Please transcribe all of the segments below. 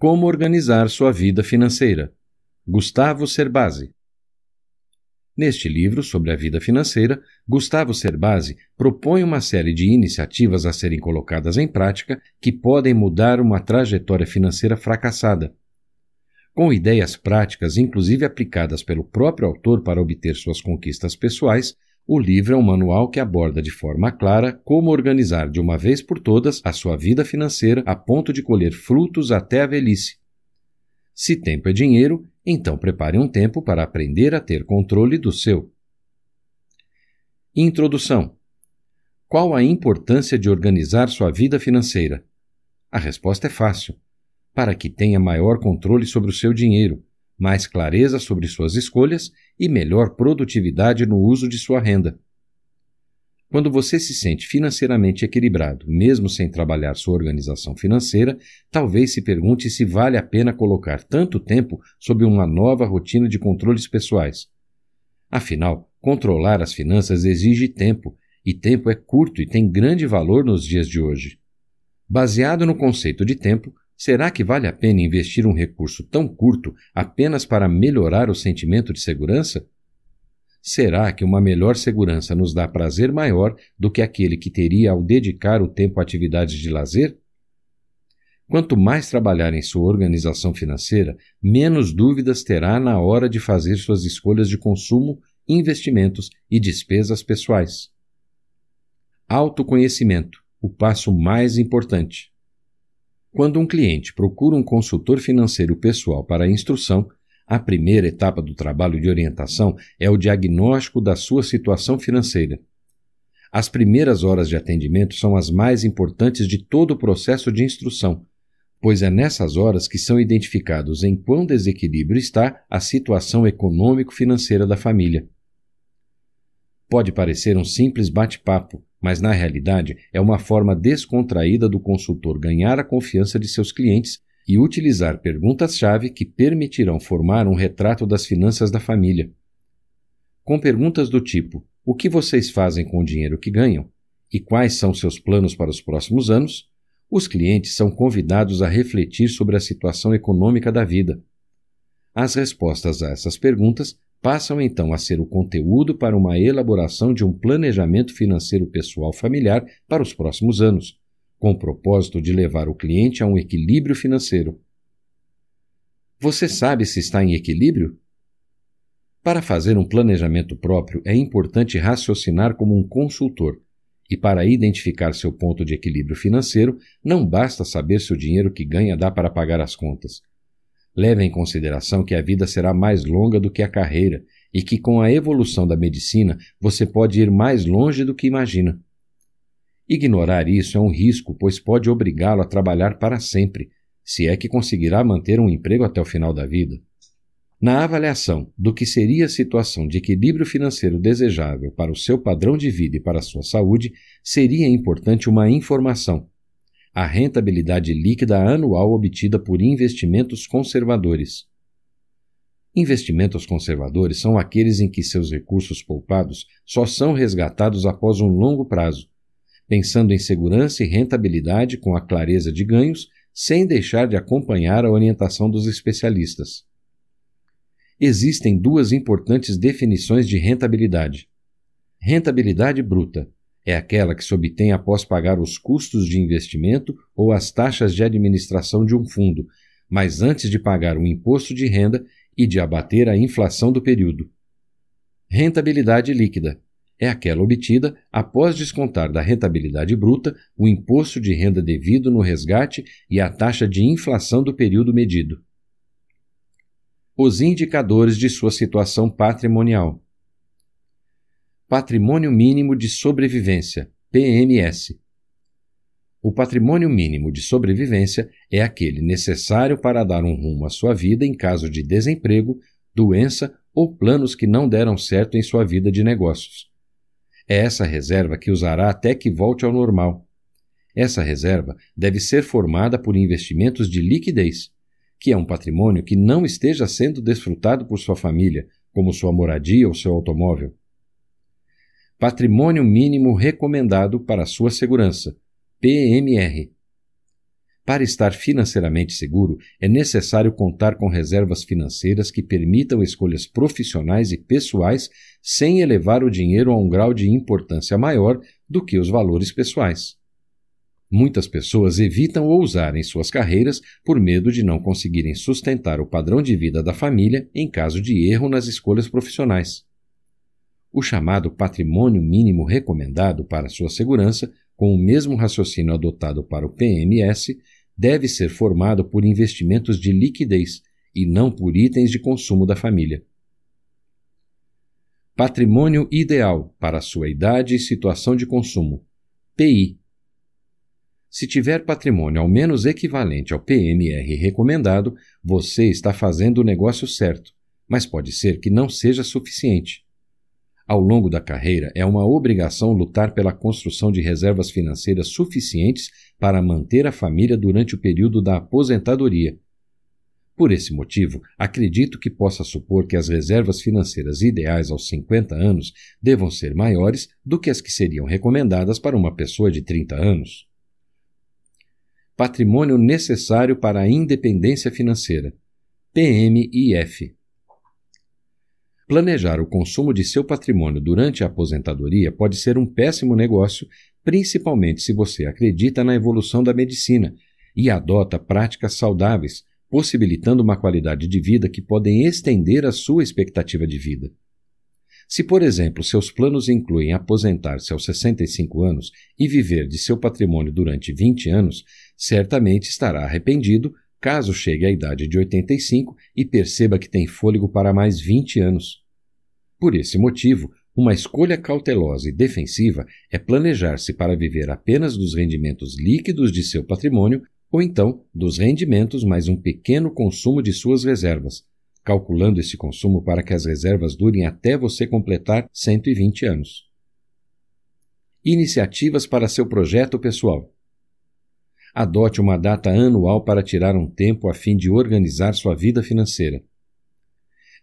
Como organizar sua vida financeira. Gustavo Cerbasi. Neste livro sobre a vida financeira, Gustavo Cerbasi propõe uma série de iniciativas a serem colocadas em prática que podem mudar uma trajetória financeira fracassada. Com ideias práticas, inclusive aplicadas pelo próprio autor para obter suas conquistas pessoais, o livro é um manual que aborda de forma clara como organizar de uma vez por todas a sua vida financeira a ponto de colher frutos até a velhice. Se tempo é dinheiro, então prepare um tempo para aprender a ter controle do seu. Introdução: Qual a importância de organizar sua vida financeira? A resposta é fácil: para que tenha maior controle sobre o seu dinheiro mais clareza sobre suas escolhas e melhor produtividade no uso de sua renda. Quando você se sente financeiramente equilibrado, mesmo sem trabalhar sua organização financeira, talvez se pergunte se vale a pena colocar tanto tempo sob uma nova rotina de controles pessoais. Afinal, controlar as finanças exige tempo, e tempo é curto e tem grande valor nos dias de hoje. Baseado no conceito de tempo, Será que vale a pena investir um recurso tão curto apenas para melhorar o sentimento de segurança? Será que uma melhor segurança nos dá prazer maior do que aquele que teria ao dedicar o tempo a atividades de lazer? Quanto mais trabalhar em sua organização financeira, menos dúvidas terá na hora de fazer suas escolhas de consumo, investimentos e despesas pessoais. Autoconhecimento o passo mais importante. Quando um cliente procura um consultor financeiro pessoal para a instrução, a primeira etapa do trabalho de orientação é o diagnóstico da sua situação financeira. As primeiras horas de atendimento são as mais importantes de todo o processo de instrução, pois é nessas horas que são identificados em quão desequilíbrio está a situação econômico-financeira da família. Pode parecer um simples bate-papo, mas na realidade é uma forma descontraída do consultor ganhar a confiança de seus clientes e utilizar perguntas-chave que permitirão formar um retrato das finanças da família. Com perguntas do tipo: o que vocês fazem com o dinheiro que ganham? E quais são seus planos para os próximos anos? Os clientes são convidados a refletir sobre a situação econômica da vida. As respostas a essas perguntas passam então a ser o conteúdo para uma elaboração de um planejamento financeiro pessoal familiar para os próximos anos, com o propósito de levar o cliente a um equilíbrio financeiro. Você sabe se está em equilíbrio? Para fazer um planejamento próprio, é importante raciocinar como um consultor. E para identificar seu ponto de equilíbrio financeiro, não basta saber se o dinheiro que ganha dá para pagar as contas. Leve em consideração que a vida será mais longa do que a carreira e que, com a evolução da medicina, você pode ir mais longe do que imagina. Ignorar isso é um risco, pois pode obrigá-lo a trabalhar para sempre, se é que conseguirá manter um emprego até o final da vida. Na avaliação do que seria a situação de equilíbrio financeiro desejável para o seu padrão de vida e para a sua saúde, seria importante uma informação a rentabilidade líquida anual obtida por investimentos conservadores. Investimentos conservadores são aqueles em que seus recursos poupados só são resgatados após um longo prazo, pensando em segurança e rentabilidade com a clareza de ganhos, sem deixar de acompanhar a orientação dos especialistas. Existem duas importantes definições de rentabilidade: rentabilidade bruta, é aquela que se obtém após pagar os custos de investimento ou as taxas de administração de um fundo, mas antes de pagar o imposto de renda e de abater a inflação do período. Rentabilidade líquida é aquela obtida após descontar da rentabilidade bruta o imposto de renda devido no resgate e a taxa de inflação do período medido. Os indicadores de sua situação patrimonial Patrimônio Mínimo de Sobrevivência, PMS. O patrimônio mínimo de sobrevivência é aquele necessário para dar um rumo à sua vida em caso de desemprego, doença ou planos que não deram certo em sua vida de negócios. É essa reserva que usará até que volte ao normal. Essa reserva deve ser formada por investimentos de liquidez, que é um patrimônio que não esteja sendo desfrutado por sua família, como sua moradia ou seu automóvel. Patrimônio Mínimo Recomendado para Sua Segurança, PMR. Para estar financeiramente seguro, é necessário contar com reservas financeiras que permitam escolhas profissionais e pessoais sem elevar o dinheiro a um grau de importância maior do que os valores pessoais. Muitas pessoas evitam ousar em suas carreiras por medo de não conseguirem sustentar o padrão de vida da família em caso de erro nas escolhas profissionais o chamado patrimônio mínimo recomendado para sua segurança, com o mesmo raciocínio adotado para o PMS, deve ser formado por investimentos de liquidez e não por itens de consumo da família. Patrimônio ideal para sua idade e situação de consumo PI. Se tiver patrimônio ao menos equivalente ao PMR recomendado, você está fazendo o negócio certo, mas pode ser que não seja suficiente. Ao longo da carreira, é uma obrigação lutar pela construção de reservas financeiras suficientes para manter a família durante o período da aposentadoria. Por esse motivo, acredito que possa supor que as reservas financeiras ideais aos 50 anos devam ser maiores do que as que seriam recomendadas para uma pessoa de 30 anos. Patrimônio necessário para a independência financeira. PMIF planejar o consumo de seu patrimônio durante a aposentadoria pode ser um péssimo negócio, principalmente se você acredita na evolução da medicina e adota práticas saudáveis, possibilitando uma qualidade de vida que podem estender a sua expectativa de vida. Se, por exemplo, seus planos incluem aposentar-se aos 65 anos e viver de seu patrimônio durante 20 anos, certamente estará arrependido caso chegue à idade de 85 e perceba que tem fôlego para mais 20 anos. Por esse motivo, uma escolha cautelosa e defensiva é planejar-se para viver apenas dos rendimentos líquidos de seu patrimônio ou então dos rendimentos mais um pequeno consumo de suas reservas, calculando esse consumo para que as reservas durem até você completar 120 anos. Iniciativas para seu projeto pessoal adote uma data anual para tirar um tempo a fim de organizar sua vida financeira.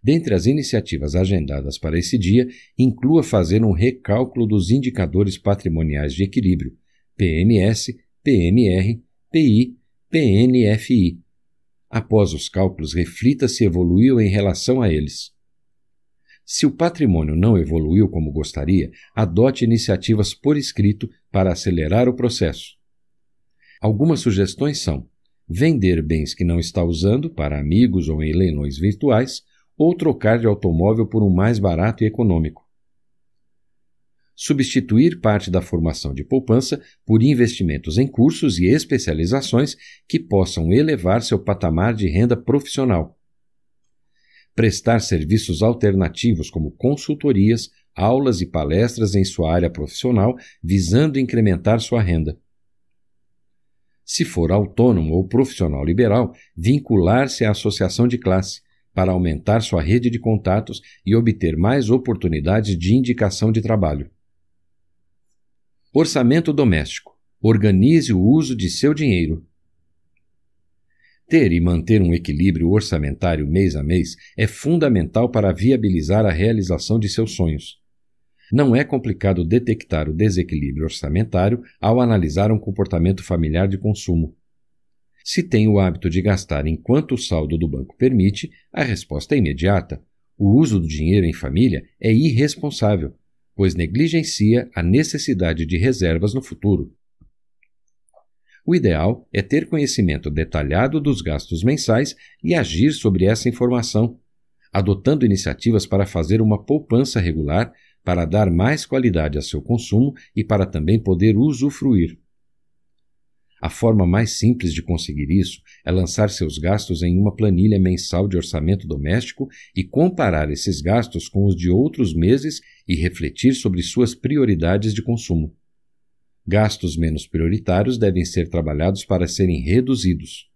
Dentre as iniciativas agendadas para esse dia, inclua fazer um recálculo dos indicadores patrimoniais de equilíbrio PMS, PMR, PI, PNFI. Após os cálculos, reflita se evoluiu em relação a eles. Se o patrimônio não evoluiu como gostaria, adote iniciativas por escrito para acelerar o processo. Algumas sugestões são vender bens que não está usando para amigos ou em leilões virtuais, ou trocar de automóvel por um mais barato e econômico. Substituir parte da formação de poupança por investimentos em cursos e especializações que possam elevar seu patamar de renda profissional. Prestar serviços alternativos como consultorias, aulas e palestras em sua área profissional, visando incrementar sua renda se for autônomo ou profissional liberal, vincular-se à associação de classe para aumentar sua rede de contatos e obter mais oportunidades de indicação de trabalho. Orçamento doméstico. Organize o uso de seu dinheiro. Ter e manter um equilíbrio orçamentário mês a mês é fundamental para viabilizar a realização de seus sonhos. Não é complicado detectar o desequilíbrio orçamentário ao analisar um comportamento familiar de consumo. Se tem o hábito de gastar enquanto o saldo do banco permite, a resposta é imediata. O uso do dinheiro em família é irresponsável, pois negligencia a necessidade de reservas no futuro. O ideal é ter conhecimento detalhado dos gastos mensais e agir sobre essa informação, adotando iniciativas para fazer uma poupança regular para dar mais qualidade a seu consumo e para também poder usufruir. A forma mais simples de conseguir isso é lançar seus gastos em uma planilha mensal de orçamento doméstico e comparar esses gastos com os de outros meses e refletir sobre suas prioridades de consumo. Gastos menos prioritários devem ser trabalhados para serem reduzidos.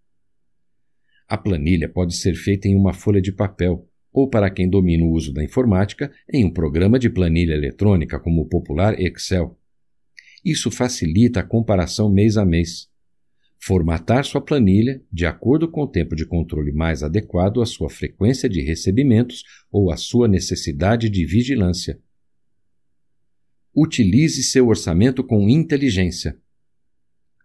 A planilha pode ser feita em uma folha de papel, ou para quem domina o uso da informática, em um programa de planilha eletrônica como o popular Excel. Isso facilita a comparação mês a mês. Formatar sua planilha de acordo com o tempo de controle mais adequado à sua frequência de recebimentos ou à sua necessidade de vigilância. Utilize seu orçamento com inteligência.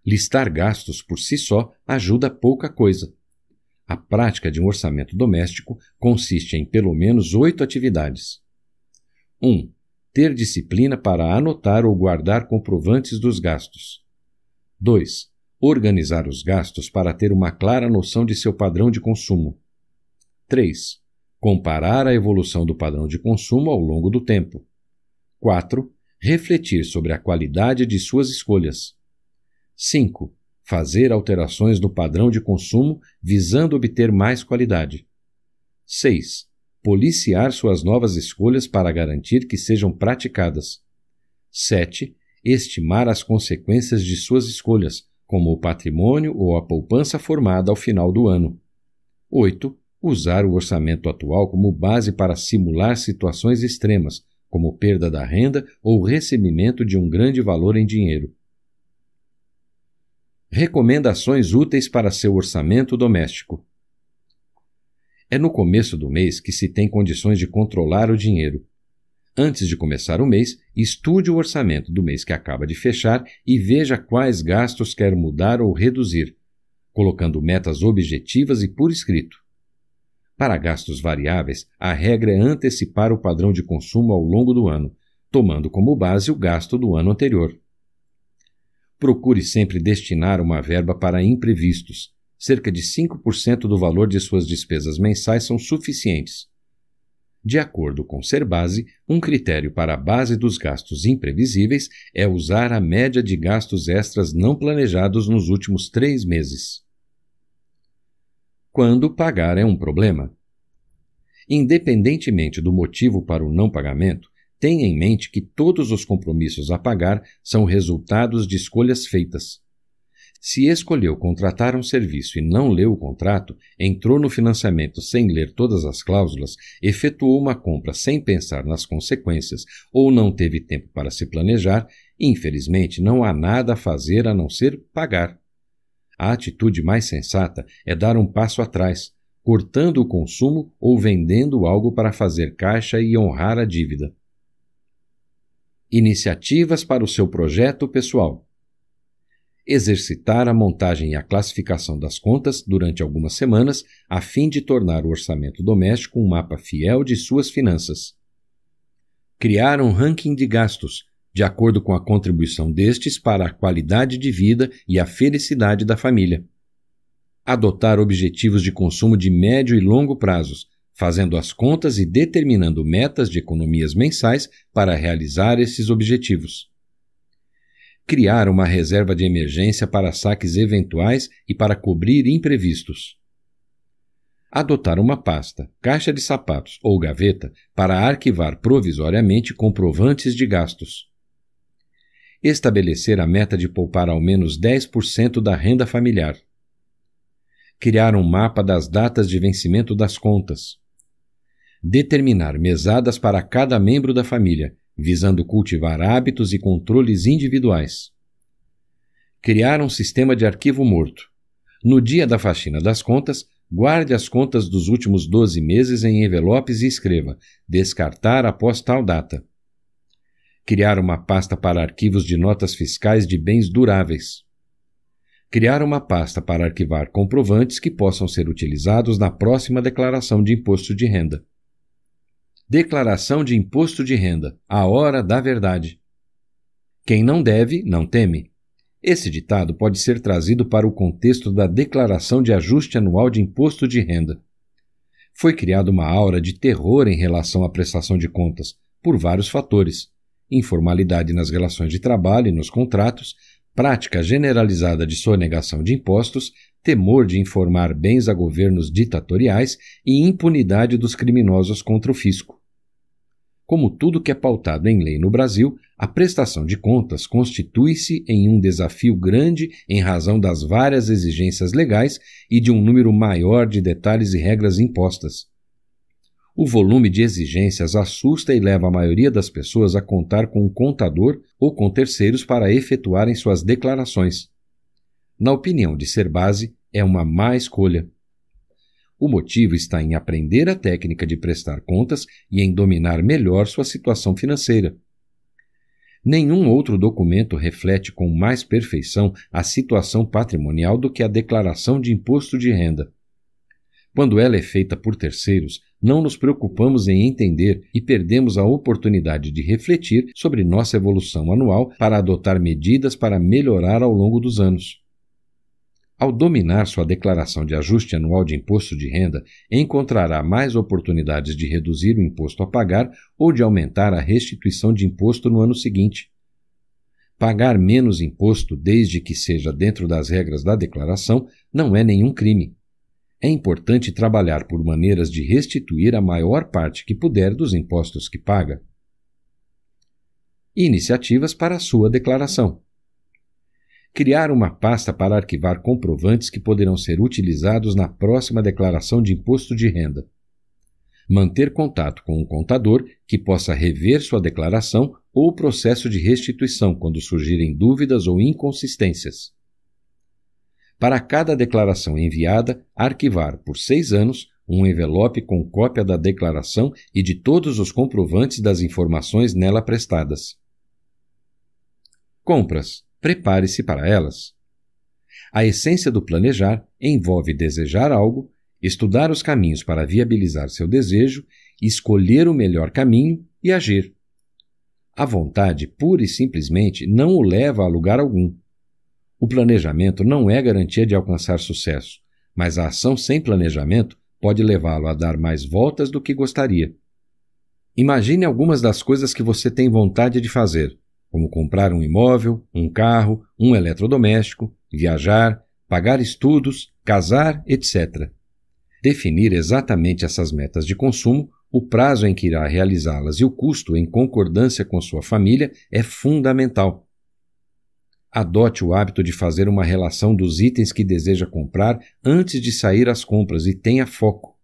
Listar gastos por si só ajuda pouca coisa. A prática de um orçamento doméstico consiste em pelo menos oito atividades. 1. Um, ter disciplina para anotar ou guardar comprovantes dos gastos. 2. Organizar os gastos para ter uma clara noção de seu padrão de consumo. 3. Comparar a evolução do padrão de consumo ao longo do tempo. 4. Refletir sobre a qualidade de suas escolhas. 5 fazer alterações no padrão de consumo visando obter mais qualidade. 6. Policiar suas novas escolhas para garantir que sejam praticadas. 7. Estimar as consequências de suas escolhas, como o patrimônio ou a poupança formada ao final do ano. 8. Usar o orçamento atual como base para simular situações extremas, como perda da renda ou recebimento de um grande valor em dinheiro. Recomendações úteis para seu orçamento doméstico. É no começo do mês que se tem condições de controlar o dinheiro. Antes de começar o mês, estude o orçamento do mês que acaba de fechar e veja quais gastos quer mudar ou reduzir, colocando metas objetivas e por escrito. Para gastos variáveis, a regra é antecipar o padrão de consumo ao longo do ano, tomando como base o gasto do ano anterior procure sempre destinar uma verba para imprevistos. Cerca de 5% do valor de suas despesas mensais são suficientes. De acordo com Serbase, um critério para a base dos gastos imprevisíveis é usar a média de gastos extras não planejados nos últimos três meses. Quando pagar é um problema. Independentemente do motivo para o não pagamento, Tenha em mente que todos os compromissos a pagar são resultados de escolhas feitas. Se escolheu contratar um serviço e não leu o contrato, entrou no financiamento sem ler todas as cláusulas, efetuou uma compra sem pensar nas consequências ou não teve tempo para se planejar, infelizmente não há nada a fazer a não ser pagar. A atitude mais sensata é dar um passo atrás, cortando o consumo ou vendendo algo para fazer caixa e honrar a dívida iniciativas para o seu projeto pessoal. Exercitar a montagem e a classificação das contas durante algumas semanas, a fim de tornar o orçamento doméstico um mapa fiel de suas finanças. Criar um ranking de gastos, de acordo com a contribuição destes para a qualidade de vida e a felicidade da família. Adotar objetivos de consumo de médio e longo prazos, fazendo as contas e determinando metas de economias mensais para realizar esses objetivos. Criar uma reserva de emergência para saques eventuais e para cobrir imprevistos. Adotar uma pasta, caixa de sapatos ou gaveta para arquivar provisoriamente comprovantes de gastos. Estabelecer a meta de poupar ao menos 10% da renda familiar. Criar um mapa das datas de vencimento das contas determinar mesadas para cada membro da família, visando cultivar hábitos e controles individuais. Criar um sistema de arquivo morto. No dia da faxina das contas, guarde as contas dos últimos 12 meses em envelopes e escreva: descartar após tal data. Criar uma pasta para arquivos de notas fiscais de bens duráveis. Criar uma pasta para arquivar comprovantes que possam ser utilizados na próxima declaração de imposto de renda. Declaração de Imposto de Renda A Hora da Verdade. Quem não deve, não teme. Esse ditado pode ser trazido para o contexto da Declaração de Ajuste Anual de Imposto de Renda. Foi criada uma aura de terror em relação à prestação de contas, por vários fatores: informalidade nas relações de trabalho e nos contratos, prática generalizada de sonegação de impostos, temor de informar bens a governos ditatoriais e impunidade dos criminosos contra o fisco. Como tudo que é pautado em lei no Brasil, a prestação de contas constitui-se em um desafio grande em razão das várias exigências legais e de um número maior de detalhes e regras impostas. O volume de exigências assusta e leva a maioria das pessoas a contar com um contador ou com terceiros para efetuarem suas declarações. Na opinião de Serbase, é uma má escolha. O motivo está em aprender a técnica de prestar contas e em dominar melhor sua situação financeira. Nenhum outro documento reflete com mais perfeição a situação patrimonial do que a declaração de imposto de renda. Quando ela é feita por terceiros, não nos preocupamos em entender e perdemos a oportunidade de refletir sobre nossa evolução anual para adotar medidas para melhorar ao longo dos anos. Ao dominar sua declaração de ajuste anual de imposto de renda, encontrará mais oportunidades de reduzir o imposto a pagar ou de aumentar a restituição de imposto no ano seguinte. Pagar menos imposto, desde que seja dentro das regras da declaração, não é nenhum crime. É importante trabalhar por maneiras de restituir a maior parte que puder dos impostos que paga. Iniciativas para a sua declaração criar uma pasta para arquivar comprovantes que poderão ser utilizados na próxima declaração de imposto de renda. Manter contato com um contador que possa rever sua declaração ou o processo de restituição quando surgirem dúvidas ou inconsistências. Para cada declaração enviada, arquivar por seis anos um envelope com cópia da declaração e de todos os comprovantes das informações nela prestadas. Compras prepare-se para elas. A essência do planejar envolve desejar algo, estudar os caminhos para viabilizar seu desejo, escolher o melhor caminho e agir. A vontade, pura e simplesmente, não o leva a lugar algum. O planejamento não é garantia de alcançar sucesso, mas a ação sem planejamento pode levá-lo a dar mais voltas do que gostaria. Imagine algumas das coisas que você tem vontade de fazer como comprar um imóvel, um carro, um eletrodoméstico, viajar, pagar estudos, casar, etc. Definir exatamente essas metas de consumo, o prazo em que irá realizá-las e o custo em concordância com sua família é fundamental adote o hábito de fazer uma relação dos itens que deseja comprar antes de sair às compras e tenha foco.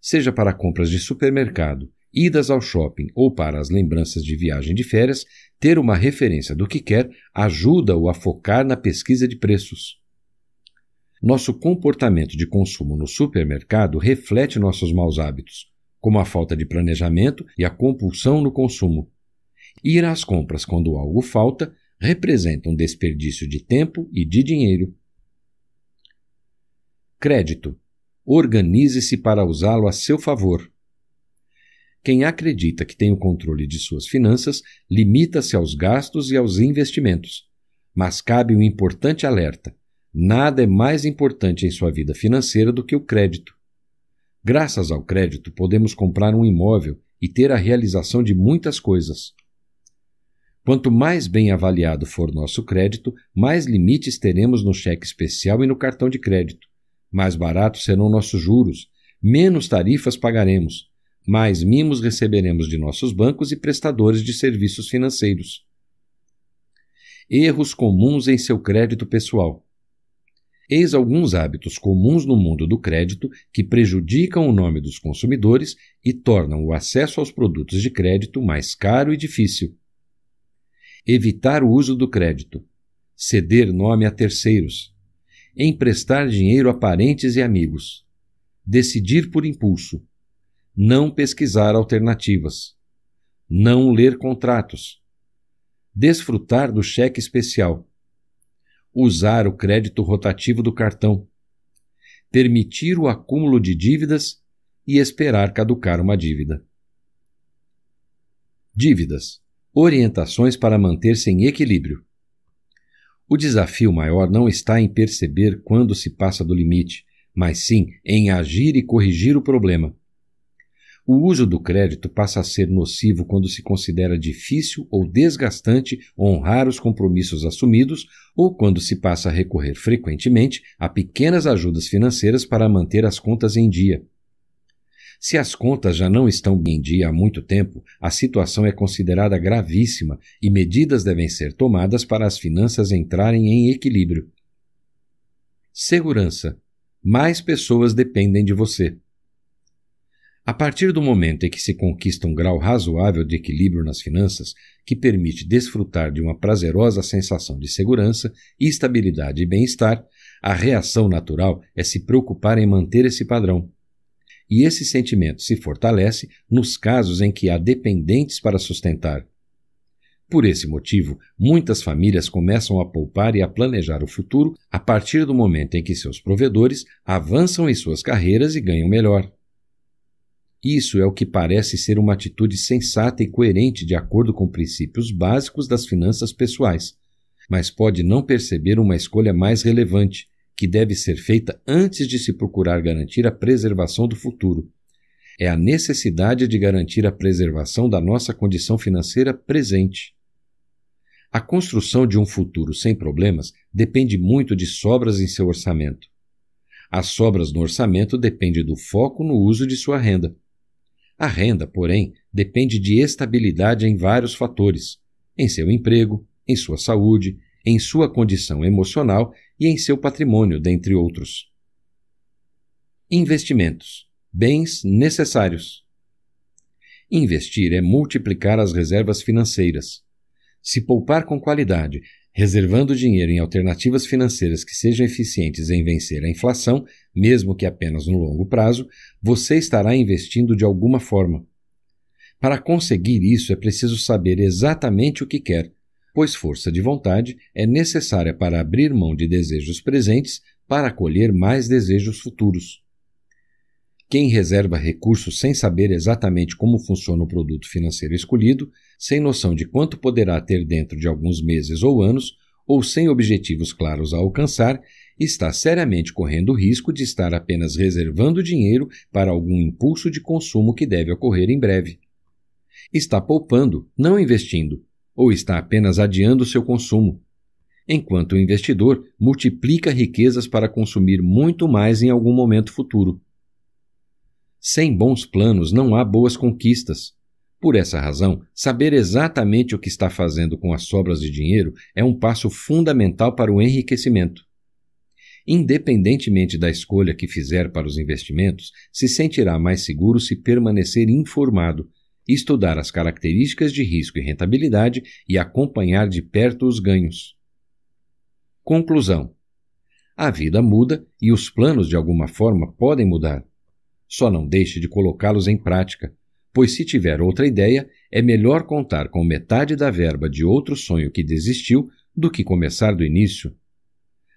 Seja para compras de supermercado, idas ao shopping ou para as lembranças de viagem de férias, ter uma referência do que quer ajuda-o a focar na pesquisa de preços. Nosso comportamento de consumo no supermercado reflete nossos maus hábitos, como a falta de planejamento e a compulsão no consumo. Ir às compras quando algo falta representa um desperdício de tempo e de dinheiro. Crédito. Organize-se para usá-lo a seu favor. Quem acredita que tem o controle de suas finanças limita-se aos gastos e aos investimentos. Mas cabe um importante alerta: nada é mais importante em sua vida financeira do que o crédito. Graças ao crédito, podemos comprar um imóvel e ter a realização de muitas coisas. Quanto mais bem avaliado for nosso crédito, mais limites teremos no cheque especial e no cartão de crédito. Mais baratos serão nossos juros, menos tarifas pagaremos mais mimos receberemos de nossos bancos e prestadores de serviços financeiros. Erros comuns em seu crédito pessoal. Eis alguns hábitos comuns no mundo do crédito que prejudicam o nome dos consumidores e tornam o acesso aos produtos de crédito mais caro e difícil. Evitar o uso do crédito. Ceder nome a terceiros. Emprestar dinheiro a parentes e amigos. Decidir por impulso não pesquisar alternativas, não ler contratos, desfrutar do cheque especial, usar o crédito rotativo do cartão, permitir o acúmulo de dívidas e esperar caducar uma dívida. Dívidas Orientações para manter-se em equilíbrio. O desafio maior não está em perceber quando se passa do limite, mas sim em agir e corrigir o problema. O uso do crédito passa a ser nocivo quando se considera difícil ou desgastante honrar os compromissos assumidos ou quando se passa a recorrer frequentemente a pequenas ajudas financeiras para manter as contas em dia. Se as contas já não estão em dia há muito tempo, a situação é considerada gravíssima e medidas devem ser tomadas para as finanças entrarem em equilíbrio. Segurança. Mais pessoas dependem de você. A partir do momento em que se conquista um grau razoável de equilíbrio nas finanças, que permite desfrutar de uma prazerosa sensação de segurança, estabilidade e bem-estar, a reação natural é se preocupar em manter esse padrão. E esse sentimento se fortalece nos casos em que há dependentes para sustentar. Por esse motivo, muitas famílias começam a poupar e a planejar o futuro a partir do momento em que seus provedores avançam em suas carreiras e ganham melhor. Isso é o que parece ser uma atitude sensata e coerente de acordo com princípios básicos das finanças pessoais, mas pode não perceber uma escolha mais relevante, que deve ser feita antes de se procurar garantir a preservação do futuro. É a necessidade de garantir a preservação da nossa condição financeira presente. A construção de um futuro sem problemas depende muito de sobras em seu orçamento. As sobras no orçamento dependem do foco no uso de sua renda. A renda, porém, depende de estabilidade em vários fatores: em seu emprego, em sua saúde, em sua condição emocional e em seu patrimônio, dentre outros. Investimentos: bens necessários. Investir é multiplicar as reservas financeiras. Se poupar com qualidade reservando dinheiro em alternativas financeiras que sejam eficientes em vencer a inflação, mesmo que apenas no longo prazo, você estará investindo de alguma forma. Para conseguir isso é preciso saber exatamente o que quer, pois força de vontade é necessária para abrir mão de desejos presentes para acolher mais desejos futuros. Quem reserva recursos sem saber exatamente como funciona o produto financeiro escolhido, sem noção de quanto poderá ter dentro de alguns meses ou anos, ou sem objetivos claros a alcançar, está seriamente correndo o risco de estar apenas reservando dinheiro para algum impulso de consumo que deve ocorrer em breve. Está poupando, não investindo, ou está apenas adiando seu consumo. Enquanto o investidor multiplica riquezas para consumir muito mais em algum momento futuro. Sem bons planos não há boas conquistas. Por essa razão, saber exatamente o que está fazendo com as sobras de dinheiro é um passo fundamental para o enriquecimento. Independentemente da escolha que fizer para os investimentos, se sentirá mais seguro se permanecer informado, estudar as características de risco e rentabilidade e acompanhar de perto os ganhos. Conclusão: A vida muda e os planos de alguma forma podem mudar. Só não deixe de colocá-los em prática, pois se tiver outra ideia, é melhor contar com metade da verba de outro sonho que desistiu do que começar do início.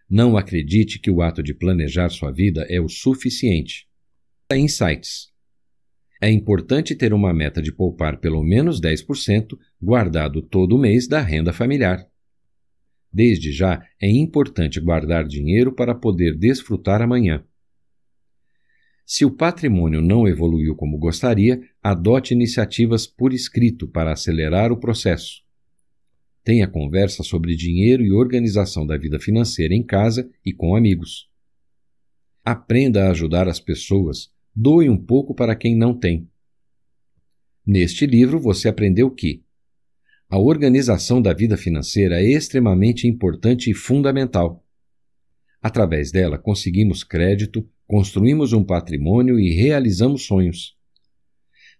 Não acredite que o ato de planejar sua vida é o suficiente. Insights. É importante ter uma meta de poupar pelo menos 10% guardado todo mês da renda familiar. Desde já, é importante guardar dinheiro para poder desfrutar amanhã. Se o patrimônio não evoluiu como gostaria, adote iniciativas por escrito para acelerar o processo. Tenha conversa sobre dinheiro e organização da vida financeira em casa e com amigos. Aprenda a ajudar as pessoas, doe um pouco para quem não tem. Neste livro você aprendeu que a organização da vida financeira é extremamente importante e fundamental Através dela, conseguimos crédito, construímos um patrimônio e realizamos sonhos.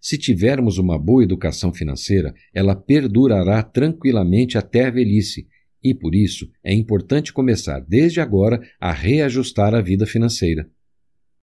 Se tivermos uma boa educação financeira, ela perdurará tranquilamente até a velhice, e por isso é importante começar desde agora a reajustar a vida financeira.